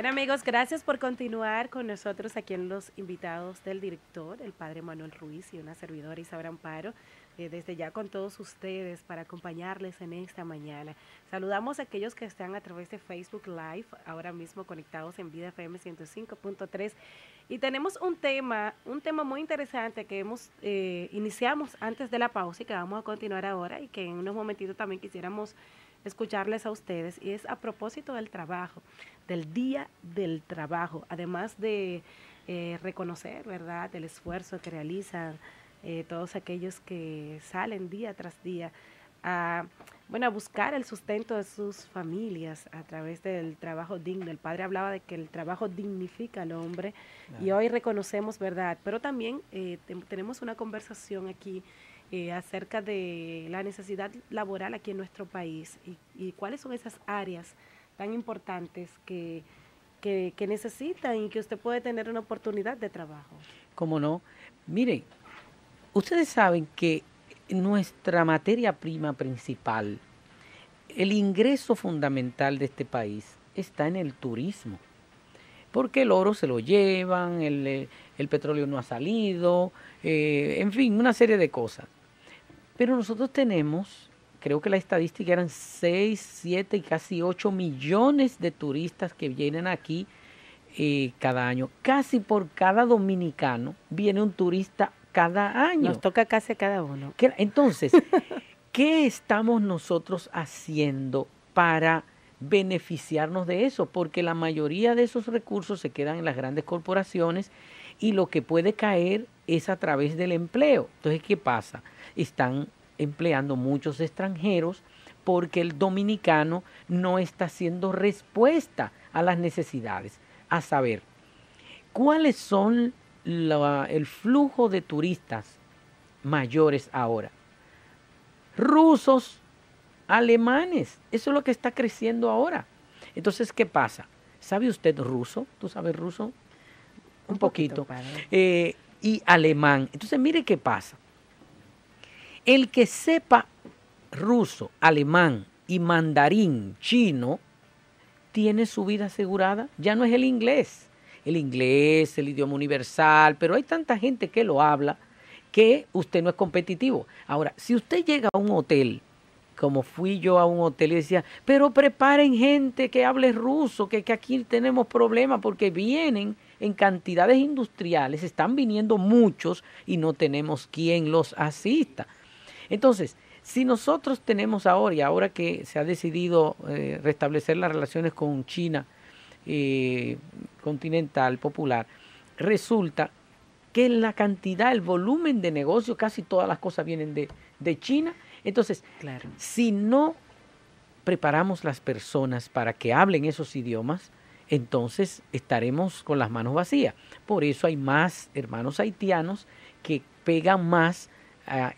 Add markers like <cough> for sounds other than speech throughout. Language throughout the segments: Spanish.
Bien amigos, gracias por continuar con nosotros aquí en los invitados del director, el padre Manuel Ruiz y una servidora Isabel Amparo, eh, desde ya con todos ustedes para acompañarles en esta mañana. Saludamos a aquellos que están a través de Facebook Live, ahora mismo conectados en Vida FM 105.3 y tenemos un tema, un tema muy interesante que hemos eh, iniciamos antes de la pausa y que vamos a continuar ahora y que en unos momentitos también quisiéramos escucharles a ustedes y es a propósito del trabajo, del día del trabajo, además de eh, reconocer, ¿verdad?, el esfuerzo que realizan eh, todos aquellos que salen día tras día a, bueno, a buscar el sustento de sus familias a través del trabajo digno. El padre hablaba de que el trabajo dignifica al hombre y hoy reconocemos, ¿verdad? Pero también eh, tenemos una conversación aquí eh, acerca de la necesidad laboral aquí en nuestro país y, cuáles son esas áreas tan importantes que, que, necesitan y que usted puede tener una oportunidad de trabajo. ¿Cómo no? Miren, ustedes saben que nuestra materia prima principal, el ingreso fundamental de este país está en el turismo, porque el oro se lo llevan, el, petróleo no ha salido, eh, en fin, una serie de cosas. Pero nosotros tenemos, creo que la estadística eran 6, 7 y casi 8 millones de turistas que vienen aquí eh, cada año. Casi por cada dominicano viene un turista cada año. Nos toca casi cada uno. Entonces, <laughs> ¿qué estamos nosotros haciendo para beneficiarnos de eso? Porque la mayoría de esos recursos se quedan en las grandes corporaciones y lo que puede caer es a través del empleo. Entonces, ¿qué pasa? están empleando muchos extranjeros porque el dominicano no está haciendo respuesta a las necesidades, a saber, ¿cuáles son el flujo de turistas mayores ahora? Rusos, alemanes, eso es lo que está creciendo ahora. Entonces, ¿qué pasa? ¿Sabe usted ruso? ¿Tú sabes ruso? Un, poquito. Eh, y alemán. Entonces, mire qué pasa. El que sepa ruso, alemán y mandarín chino, tiene su vida asegurada. Ya no es el inglés. El inglés, el idioma universal, pero hay tanta gente que lo habla que usted no es competitivo. Ahora, si usted llega a un hotel, como fui yo a un hotel y decía, pero preparen gente que hable ruso, que, que aquí tenemos problemas porque vienen en cantidades industriales, están viniendo muchos y no tenemos quien los asista. Entonces, si nosotros tenemos ahora, y ahora que se ha decidido eh, restablecer las relaciones con China eh, continental, popular, resulta que la cantidad, el volumen de negocio, casi todas las cosas vienen de, de China. Entonces, si no preparamos las personas para que hablen esos idiomas, entonces estaremos con las manos vacías. Por eso hay más hermanos haitianos que pegan más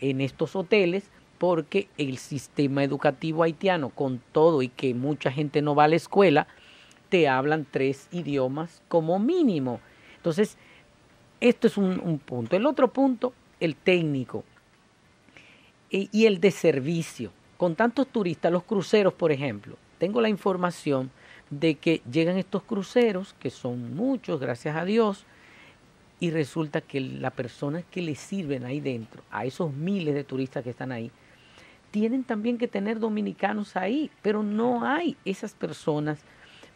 en estos hoteles porque el sistema educativo haitiano, con todo y que mucha gente no va a la escuela, te hablan tres idiomas como mínimo. Entonces, esto es un, punto. El otro punto, el técnico e, y el de servicio. Con tantos turistas, los cruceros, por ejemplo, tengo la información de que llegan estos cruceros, que son muchos, gracias a Dios, y resulta que las personas que le sirven ahí dentro, a esos miles de turistas que están ahí, tienen también que tener dominicanos ahí, pero no hay esas personas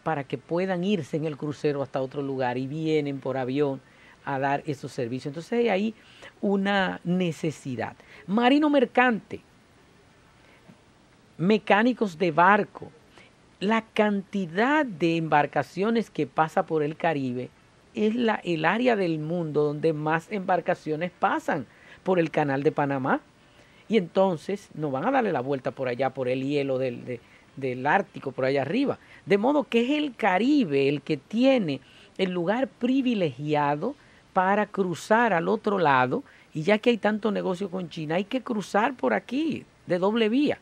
para que puedan irse en el crucero hasta otro lugar y vienen por avión a dar esos servicios. Entonces hay ahí una necesidad. Marino mercante, mecánicos de barco, la cantidad de embarcaciones que pasa por el Caribe es la, el área del mundo donde más embarcaciones pasan por el canal de Panamá. Y entonces no van a darle la vuelta por allá, por el hielo del, Ártico, por allá arriba. De modo que es el Caribe el que tiene el lugar privilegiado para cruzar al otro lado. Y ya que hay tanto negocio con China, hay que cruzar por aquí, de doble vía.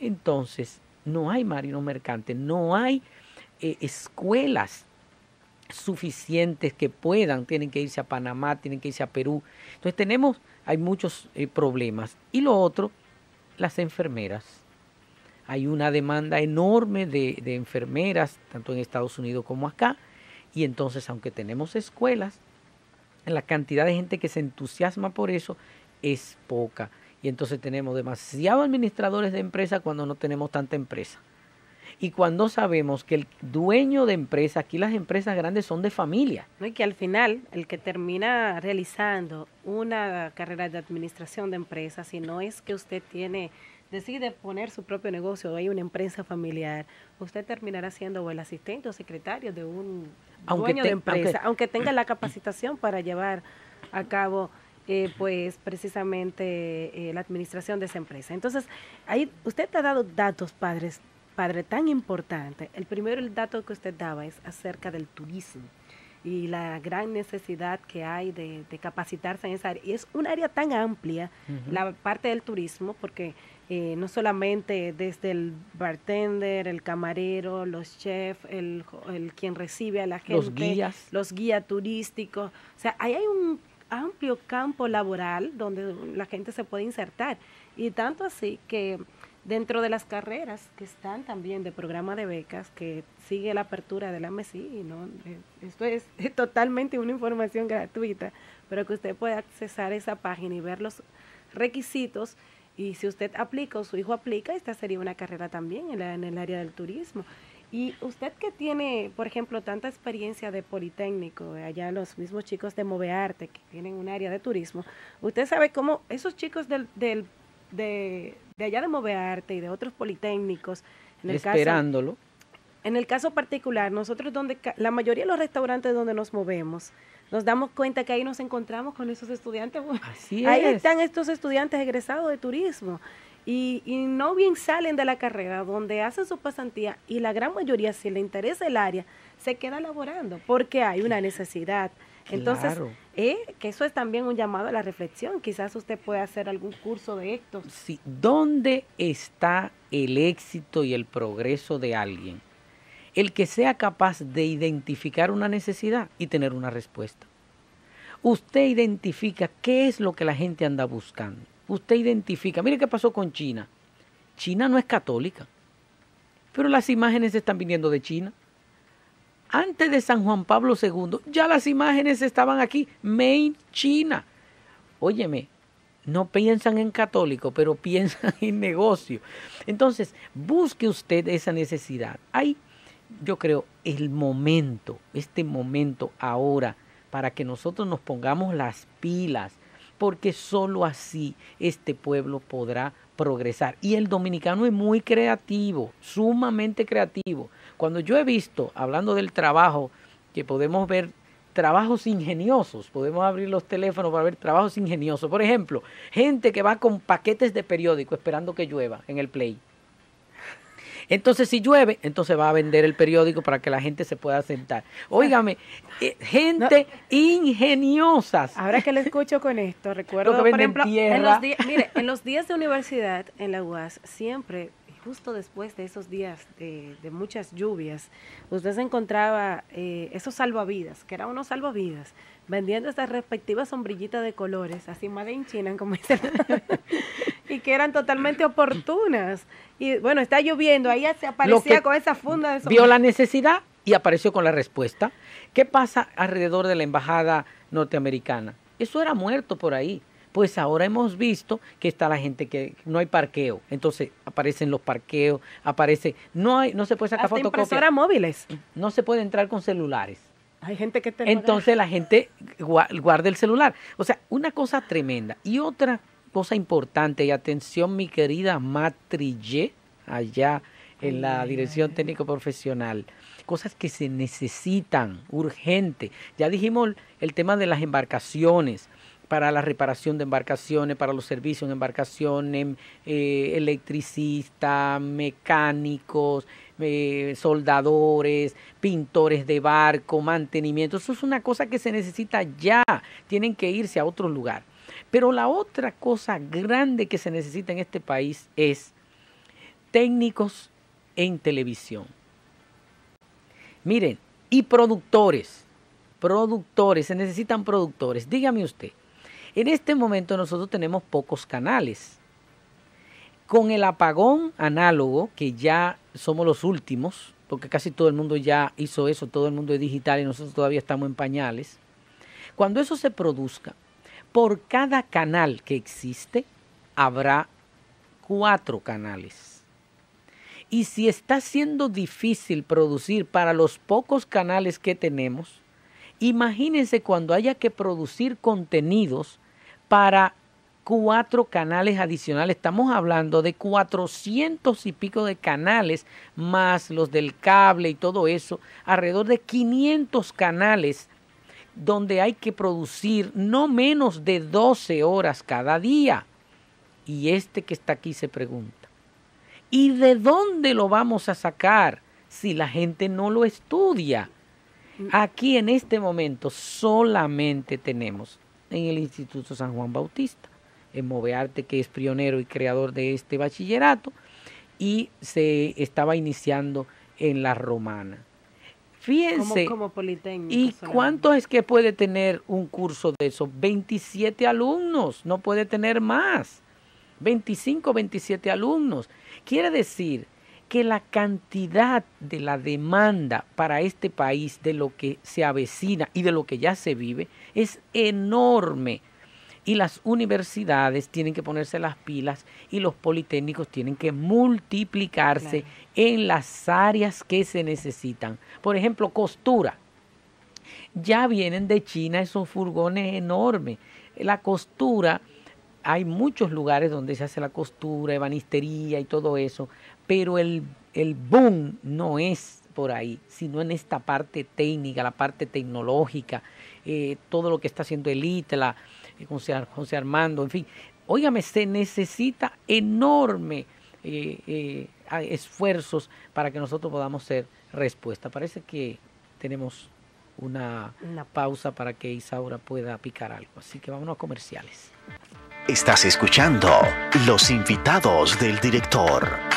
Entonces, no hay marinos mercante, no hay eh, escuelas suficientes que puedan, tienen que irse a Panamá, tienen que irse a Perú. Entonces tenemos, hay muchos eh, problemas. Y lo otro, las enfermeras. Hay una demanda enorme de, enfermeras, tanto en Estados Unidos como acá. Y entonces, aunque tenemos escuelas, la cantidad de gente que se entusiasma por eso es poca. Y entonces tenemos demasiados administradores de empresas cuando no tenemos tanta empresa. Y cuando sabemos que el dueño de empresa, aquí las empresas grandes son de familia. Y que al final, el que termina realizando una carrera de administración de empresas, si no es que usted tiene decide poner su propio negocio o hay una empresa familiar, usted terminará siendo el asistente o secretario de un dueño de empresa, aunque, tenga la <clears throat> capacitación para llevar a cabo eh, pues precisamente eh, la administración de esa empresa. Entonces, ahí usted te ha dado datos, padres, padre, tan importante. El primero, el dato que usted daba es acerca del turismo y la gran necesidad que hay de, capacitarse en esa área. Y es un área tan amplia, la parte del turismo, porque eh, no solamente desde el bartender, el camarero, los chefs, el, quien recibe a la gente, los guías, los guías turísticos. O sea, ahí hay un amplio campo laboral donde la gente se puede insertar. Y tanto así que dentro de las carreras que están también de programa de becas que sigue la apertura de la MESI, ¿no? Eh, esto es, <laughs> totalmente una información gratuita, pero que usted puede accesar esa página y ver los requisitos y si usted aplica o su hijo aplica, esta sería una carrera también en, el área del turismo. Y usted que tiene, por ejemplo, tanta experiencia de Politécnico, eh, allá los mismos chicos de Movearte que tienen un área de turismo, usted sabe cómo esos chicos del, del de, allá de Movearte y de otros politécnicos. En el Esperándolo. en el caso particular, nosotros donde la mayoría de los restaurantes donde nos movemos, nos damos cuenta que ahí nos encontramos con esos estudiantes. <laughs> ahí están estos estudiantes egresados de turismo. Y, y, no bien salen de la carrera, donde hacen su pasantía y la gran mayoría, si le interesa el área, se queda laborando porque hay una necesidad. Entonces, ¿eh? que eso es también un llamado a la reflexión. Quizás usted puede hacer algún curso de esto. Sí, ¿dónde está el éxito y el progreso de alguien? El que sea capaz de identificar una necesidad y tener una respuesta. Usted identifica qué es lo que la gente anda buscando. Usted identifica, mire qué pasó con China. China no es católica, pero las imágenes están viniendo de China antes de San Juan Pablo II, ya las imágenes estaban aquí, Main China. Óyeme, no piensan en católico, pero <laughs> piensan en negocio. Entonces, busque usted esa necesidad. Hay, yo creo, el momento, este momento ahora, para que nosotros nos pongamos las pilas, porque sólo así este pueblo podrá progresar. Y el dominicano es muy creativo, sumamente creativo. Cuando yo he visto, hablando del trabajo, que podemos ver trabajos ingeniosos, podemos abrir los teléfonos para ver trabajos ingeniosos. Por ejemplo, gente que va con paquetes de periódico esperando que llueva en el play entonces, si llueve, entonces va a vender el periódico para que la gente se pueda sentar. Óigame, eh, <laughs> gente ingeniosa. ingeniosas. Ahora que le escucho con esto, <laughs> recuerdo, por ejemplo, en los, días, <laughs> mire, en los días de universidad en la UAS, siempre justo después de esos días de, muchas lluvias, usted se encontraba eh, esos salvavidas, que eran unos salvavidas, vendiendo esas respectivas sombrillitas de colores, así mal en China, como dicen y que eran totalmente oportunas. Y bueno, está lloviendo, ahí se aparecía con esa funda de Vio la necesidad y apareció con la respuesta. ¿Qué pasa alrededor de la embajada norteamericana? Eso era muerto por ahí. Pues ahora hemos visto que está la gente que no hay parqueo. Entonces aparecen los parqueos, aparece. No hay, no se puede sacar Hasta móviles. No se puede entrar con celulares. Hay gente que Entonces la gente guarda el celular. O sea, una cosa tremenda. Y otra cosa importante. Y atención, mi querida Matrille, allá en la dirección técnico profesional. Cosas que se necesitan urgente. Ya dijimos el tema de las embarcaciones, para la reparación de embarcaciones, para los servicios en embarcaciones, eh, electricistas, mecánicos, eh, soldadores, pintores de barco, mantenimiento. Eso es una cosa que se necesita ya. Tienen que irse a otro lugar. Pero la otra cosa grande que se necesita en este país es técnicos en televisión. Miren, y productores, productores, se necesitan productores. Dígame usted, en este momento nosotros tenemos pocos canales. Con el apagón análogo, que ya somos los últimos, porque casi todo el mundo ya hizo eso, todo el mundo es digital y nosotros todavía estamos en pañales, cuando eso se produzca, por cada canal que existe, habrá cuatro canales. Y si está siendo difícil producir para los pocos canales que tenemos, imagínense cuando haya que producir contenidos para cuatro canales adicionales. Estamos hablando de cuatrocientos y pico de canales, más los del cable y todo eso, alrededor de 500 canales donde hay que producir no menos de 12 horas cada día. Y este que está aquí se pregunta, ¿y de dónde lo vamos a sacar si la gente no lo estudia? Mm. Aquí en este momento solamente tenemos en el Instituto San Juan Bautista, en Movearte, que es pionero y creador de este bachillerato, y se estaba iniciando en la Romana. Fíjense. ¿Y cuánto es que puede tener un curso de eso? 27 alumnos, no puede tener más. 25, 27 alumnos. Quiere decir que la cantidad de la demanda para este país, de lo que se avecina y de lo que ya se vive, es enorme y las universidades tienen que ponerse las pilas y los politécnicos tienen que multiplicarse en las áreas que se necesitan. Por ejemplo, costura. Ya vienen de China esos furgones enormes. La costura, hay muchos lugares donde se hace la costura, ebanistería y todo eso, pero el, el boom no es por ahí, sino en esta parte técnica, la parte tecnológica, eh, todo lo que está haciendo el ITLA, e, eh, José, Armando, en fin. Óigame, se necesita enorme eh, eh, esfuerzos para que nosotros podamos ser respuesta. Parece que tenemos una, una pausa para que Isaura pueda picar algo. Así que vámonos a comerciales. Estás escuchando Los invitados del director.